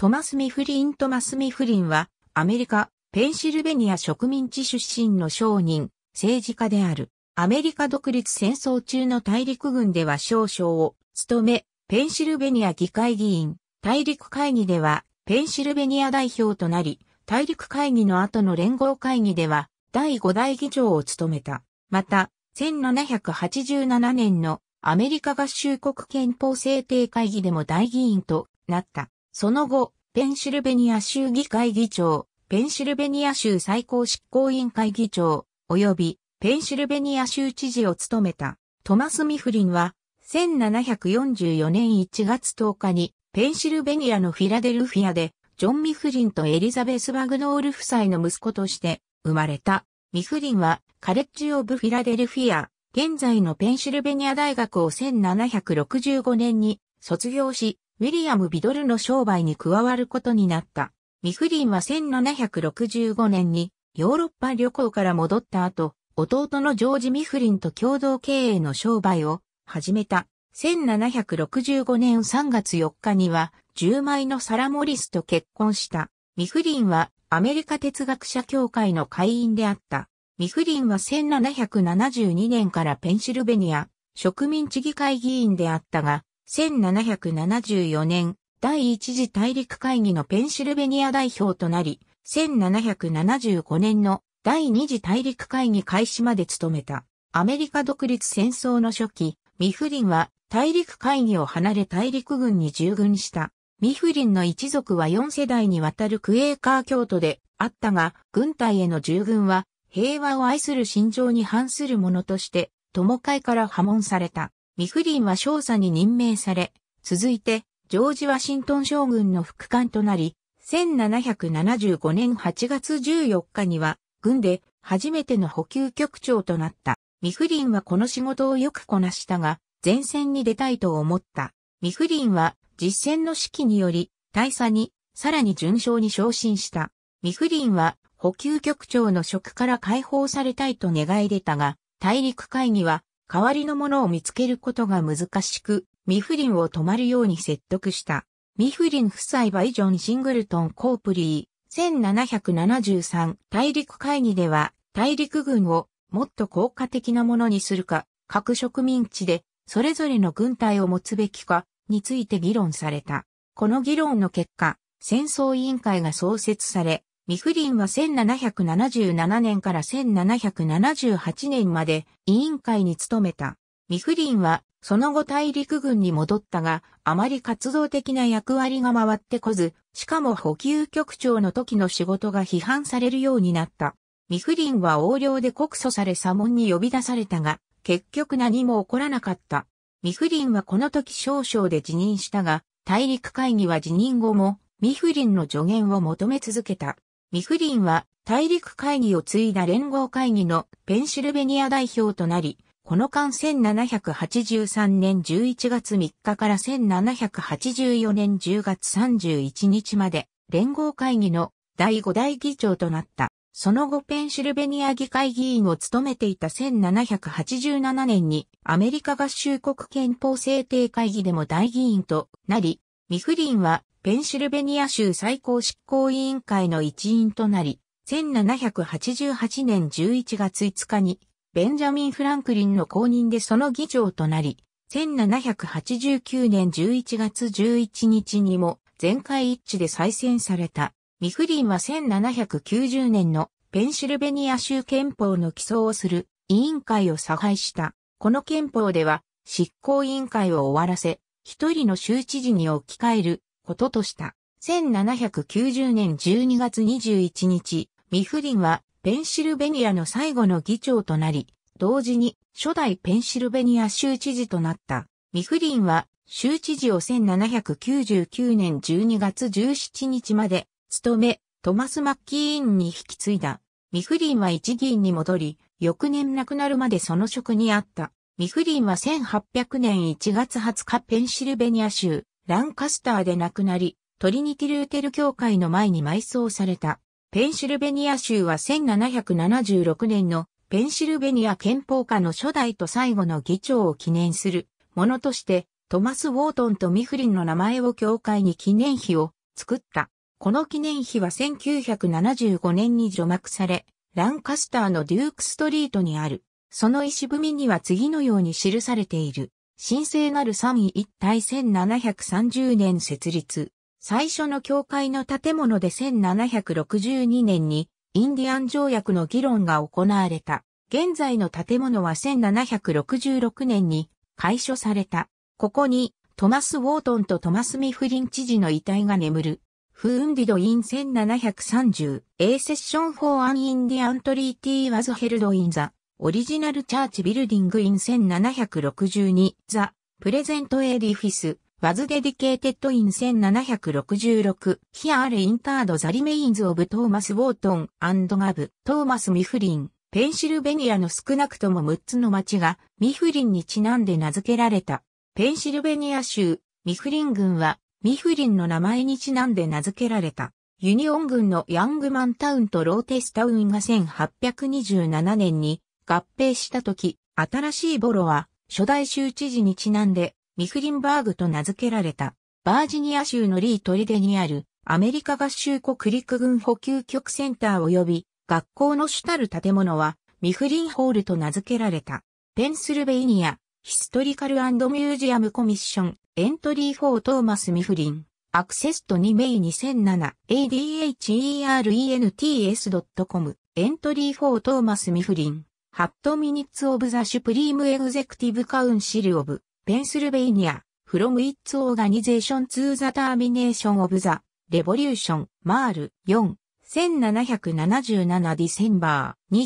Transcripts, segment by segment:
トマス・ミフリン・トマス・ミフリンは、アメリカ、ペンシルベニア植民地出身の商人、政治家である。アメリカ独立戦争中の大陸軍では少将を務め、ペンシルベニア議会議員、大陸会議では、ペンシルベニア代表となり、大陸会議の後の連合会議では、第5代議長を務めた。また、1787年のアメリカ合衆国憲法制定会議でも大議員となった。その後、ペンシルベニア州議会議長、ペンシルベニア州最高執行委員会議長、及びペンシルベニア州知事を務めたトマス・ミフリンは、1744年1月10日にペンシルベニアのフィラデルフィアで、ジョン・ミフリンとエリザベス・バグノール夫妻の息子として生まれた。ミフリンはカレッジ・オブ・フィラデルフィア、現在のペンシルベニア大学を1765年に卒業し、ウィリアム・ビドルの商売に加わることになった。ミフリンは1765年にヨーロッパ旅行から戻った後、弟のジョージ・ミフリンと共同経営の商売を始めた。1765年3月4日には、10枚のサラ・モリスと結婚した。ミフリンはアメリカ哲学者協会の会員であった。ミフリンは1772年からペンシルベニア植民地議会議員であったが、1774年、第一次大陸会議のペンシルベニア代表となり、1775年の第二次大陸会議開始まで務めた。アメリカ独立戦争の初期、ミフリンは大陸会議を離れ大陸軍に従軍した。ミフリンの一族は4世代にわたるクエーカー教徒であったが、軍隊への従軍は平和を愛する心情に反するものとして、友会から破門された。ミフリンは少佐に任命され、続いて、ジョージ・ワシントン将軍の副官となり、1775年8月14日には、軍で初めての補給局長となった。ミフリンはこの仕事をよくこなしたが、前線に出たいと思った。ミフリンは実戦の指揮により、大佐に、さらに順将に昇進した。ミフリンは補給局長の職から解放されたいと願い出たが、大陸会議は代わりのものを見つけることが難しく、ミフリンを止まるように説得した。ミフリン夫妻はイジョン・シングルトン・コープリー、1773大陸会議では、大陸軍をもっと効果的なものにするか、各植民地でそれぞれの軍隊を持つべきかについて議論された。この議論の結果、戦争委員会が創設され、ミフリンは1777年から1778年まで委員会に勤めた。ミフリンはその後大陸軍に戻ったが、あまり活動的な役割が回ってこず、しかも補給局長の時の仕事が批判されるようになった。ミフリンは横領で告訴され左門に呼び出されたが、結局何も起こらなかった。ミフリンはこの時少々で辞任したが、大陸会議は辞任後も、ミフリンの助言を求め続けた。ミフリンは大陸会議を継いだ連合会議のペンシルベニア代表となり、この間1783年11月3日から1784年10月31日まで連合会議の第5代議長となった。その後ペンシルベニア議会議員を務めていた1787年にアメリカ合衆国憲法制定会議でも大議員となり、ミフリンはペンシルベニア州最高執行委員会の一員となり、1788年11月5日に、ベンジャミン・フランクリンの公認でその議長となり、1789年11月11日にも全会一致で再選された。ミフリンは1790年のペンシルベニア州憲法の起草をする委員会を差配した。この憲法では執行委員会を終わらせ、一人の州知事に置き換えることとした。1790年12月21日、ミフリンはペンシルベニアの最後の議長となり、同時に初代ペンシルベニア州知事となった。ミフリンは州知事を1799年12月17日まで務め、トマス・マッキーインに引き継いだ。ミフリンは一議員に戻り、翌年亡くなるまでその職にあった。ミフリンは1800年1月20日ペンシルベニア州ランカスターで亡くなり、トリニティ・ルーテル教会の前に埋葬された。ペンシルベニア州は1776年のペンシルベニア憲法下の初代と最後の議長を記念するものとして、トマス・ウォートンとミフリンの名前を教会に記念碑を作った。この記念碑は1975年に除幕され、ランカスターのデュークストリートにある。その石踏みには次のように記されている。神聖なる三位一体1730年設立。最初の教会の建物で1762年にインディアン条約の議論が行われた。現在の建物は1766年に解消された。ここにトマス・ウォートンとトマス・ミフリン知事の遺体が眠る。フーンディド・イン1730 A セッション・ o n for an ン n d i a n t r e a ワズ・ヘルド・イン・ザ・オリジナルチャーチビルディングイン1762ザ・プレゼントエディフィスバズ・デディケーテッドイン1766ヒア・ r e インタード・ザ・リメインズ・オブ・トーマス・ウォートン・アンド・ガブ・トーマス・ミフリンペンシルベニアの少なくとも6つの町がミフリンにちなんで名付けられた。ペンシルベニア州ミフリン郡はミフリンの名前にちなんで名付けられた。ユニオン郡のヤングマンタウンとローテスタウンが1827年に合併した時、新しいボロは初代州知事にちなんでミフリンバーグと名付けられた。バージニア州のリートリデにあるアメリカ合衆国陸軍補給局センター及び学校の主たる建物はミフリンホールと名付けられた。ペンシルベイニア、ヒストリカルミュージアムコミッション、エントリー4トーマス・ミフリン、アクセスと2メイ2007、adherents.com、エントリー4トーマス・ミフリン。ハットミニッツオブザシュプリームエグゼクティブカウンシルオブ、ペンシルベイニア、フロムイッツオーガニゼーションツーザターミネーションオブザ、レボリューション、マール、4、1777ディセンバー、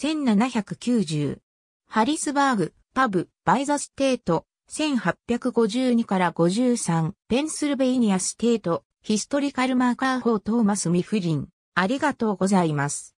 20、1790。ハリスバーグ、パブ、バイザステート、1852から53、ペンシルベイニアステート、ヒストリカルマーカーー・トーマス・ミフリン。ありがとうございます。